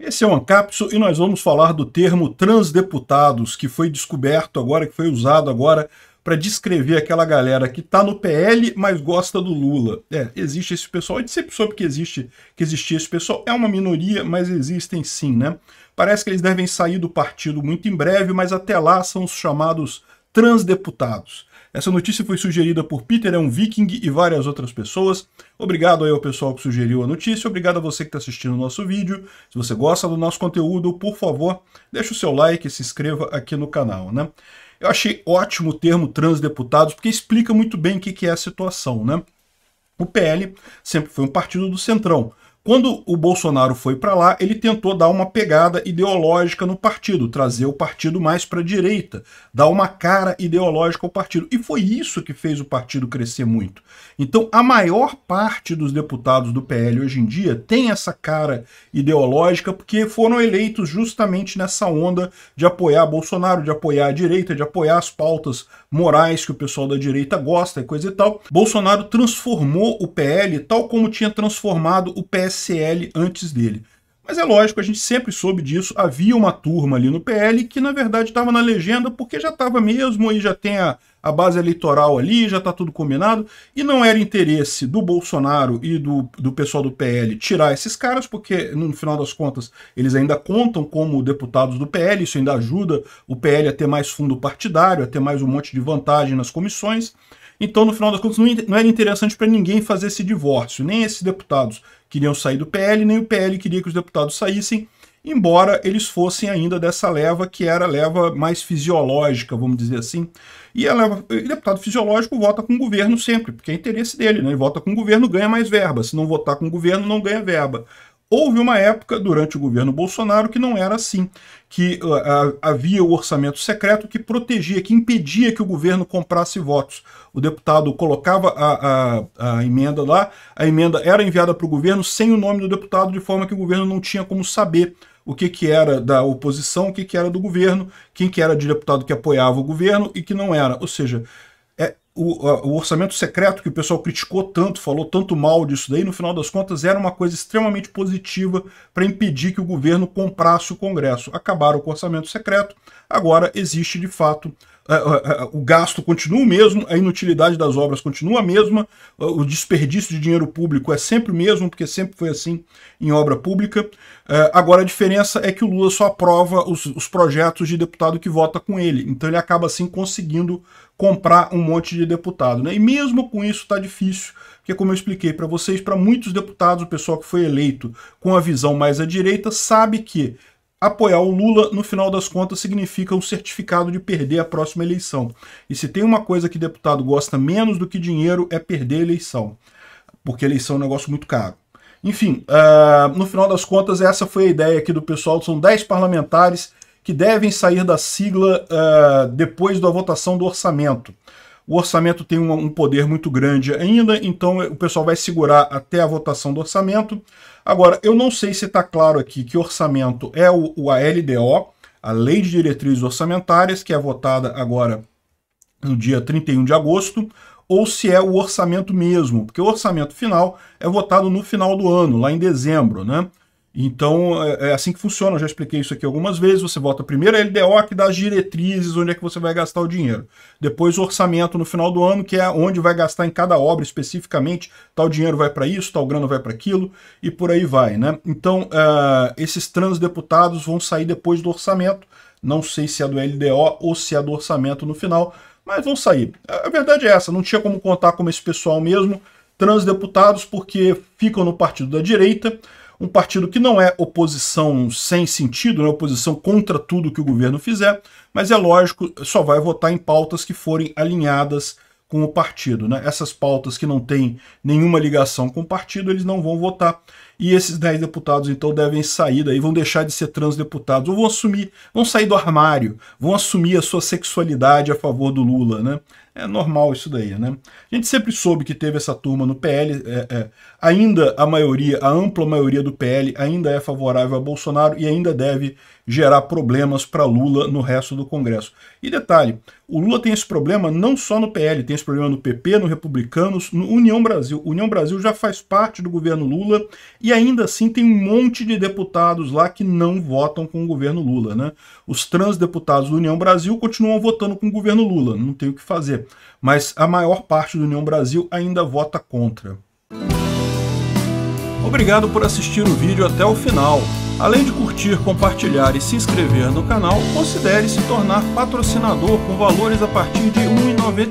Esse é o Ancapso e nós vamos falar do termo transdeputados, que foi descoberto agora, que foi usado agora para descrever aquela galera que está no PL, mas gosta do Lula. É, existe esse pessoal, gente sempre soube que existe, que existia esse pessoal, é uma minoria, mas existem sim, né? Parece que eles devem sair do partido muito em breve, mas até lá são os chamados transdeputados. Essa notícia foi sugerida por Peter é um Viking e várias outras pessoas. Obrigado aí ao pessoal que sugeriu a notícia, obrigado a você que está assistindo o nosso vídeo. Se você gosta do nosso conteúdo, por favor, deixe o seu like e se inscreva aqui no canal, né? Eu achei ótimo o termo transdeputados, porque explica muito bem o que é a situação, né? O PL sempre foi um partido do centrão, quando o Bolsonaro foi para lá, ele tentou dar uma pegada ideológica no partido, trazer o partido mais para a direita, dar uma cara ideológica ao partido. E foi isso que fez o partido crescer muito. Então, a maior parte dos deputados do PL hoje em dia tem essa cara ideológica porque foram eleitos justamente nessa onda de apoiar Bolsonaro, de apoiar a direita, de apoiar as pautas morais que o pessoal da direita gosta e coisa e tal. Bolsonaro transformou o PL tal como tinha transformado o PS PSL antes dele. Mas é lógico, a gente sempre soube disso. Havia uma turma ali no PL que, na verdade, estava na legenda porque já estava mesmo, aí já tem a, a base eleitoral ali, já está tudo combinado. E não era interesse do Bolsonaro e do, do pessoal do PL tirar esses caras, porque, no final das contas, eles ainda contam como deputados do PL, isso ainda ajuda o PL a ter mais fundo partidário, a ter mais um monte de vantagem nas comissões. Então, no final das contas, não, é, não era interessante para ninguém fazer esse divórcio, nem esses deputados queriam sair do PL, nem o PL queria que os deputados saíssem, embora eles fossem ainda dessa leva que era a leva mais fisiológica, vamos dizer assim. E a leva, o deputado fisiológico vota com o governo sempre, porque é interesse dele, né? Ele vota com o governo, ganha mais verba. Se não votar com o governo, não ganha verba. Houve uma época, durante o governo Bolsonaro, que não era assim, que uh, havia o orçamento secreto que protegia, que impedia que o governo comprasse votos. O deputado colocava a, a emenda lá, a emenda era enviada para o governo sem o nome do deputado, de forma que o governo não tinha como saber o que, que era da oposição, o que, que era do governo, quem que era de deputado que apoiava o governo e que não era. Ou seja, o, o, orçamento secreto que o pessoal criticou tanto, falou tanto mal disso daí, no final das contas era uma coisa extremamente positiva para impedir que o governo comprasse o Congresso. Acabaram com o orçamento secreto, agora existe de fato. Uh, uh, uh, o gasto continua o mesmo, a inutilidade das obras continua a mesma, o desperdício de dinheiro público é sempre o mesmo, porque sempre foi assim em obra pública. É, agora a diferença é que o Lula só aprova os, os projetos de deputado que vota com ele, então ele acaba assim conseguindo comprar um monte de deputado. Né? E mesmo com isso está difícil, porque como eu expliquei para vocês, para muitos deputados, o pessoal que foi eleito com a visão mais à direita sabe que apoiar o Lula, no final das contas, significa um certificado de perder a próxima eleição. E se tem uma coisa que deputado gosta menos do que dinheiro, é perder a eleição. Porque eleição é um negócio muito caro. Enfim, uh, no final das contas, essa foi a ideia aqui do pessoal. São 10 parlamentares que devem sair da sigla uh, depois da votação do orçamento. O orçamento tem um, um, poder muito grande ainda, então o pessoal vai segurar até a votação do orçamento. Agora, eu não sei se está claro aqui que orçamento é o, o ALDO, a Lei de Diretrizes Orçamentárias, que é votada agora no dia 31 de agosto, ou se é o orçamento mesmo, porque o orçamento final é votado no final do ano, lá em dezembro, né? Então, é, é, assim que funciona, eu já expliquei isso aqui algumas vezes. Você vota primeiro a LDO, que dá as diretrizes onde é que você vai gastar o dinheiro. Depois o orçamento no final do ano, que é onde vai gastar em cada obra especificamente. Tal dinheiro vai para isso, tal grana vai para aquilo, e por aí vai, né? Então, uh, esses transdeputados vão sair depois do orçamento. Não sei se é do LDO ou se é do orçamento no final, mas vão sair. A verdade é essa, não tinha como contar como esse pessoal mesmo, transdeputados, porque ficam no partido da direita, um partido que não é oposição sem sentido, não é oposição contra tudo que o governo fizer, mas é lógico, só vai votar em pautas que forem alinhadas com o partido. Né? Essas pautas que não têm nenhuma ligação com o partido, eles não vão votar e esses 10 deputados então devem sair daí, vão deixar de ser transdeputados, ou vão assumir, vão sair do armário, vão assumir a sua sexualidade a favor do Lula, né? É normal isso daí, né? A gente sempre soube que teve essa turma no PL, é, é, ainda a maioria, a ampla maioria do PL ainda é favorável a Bolsonaro e ainda deve gerar problemas para Lula no resto do Congresso. E detalhe, o Lula tem esse problema não só no PL, tem esse problema no PP, no Republicanos, no União Brasil. União Brasil já faz parte do governo Lula e e ainda assim tem um monte de deputados lá que não votam com o governo Lula. Né? Os transdeputados do União Brasil continuam votando com o governo Lula, não tem o que fazer. Mas a maior parte do União Brasil ainda vota contra. Obrigado por assistir o vídeo até o final. Além de curtir, compartilhar e se inscrever no canal, considere se tornar patrocinador com valores a partir de R$ 1,99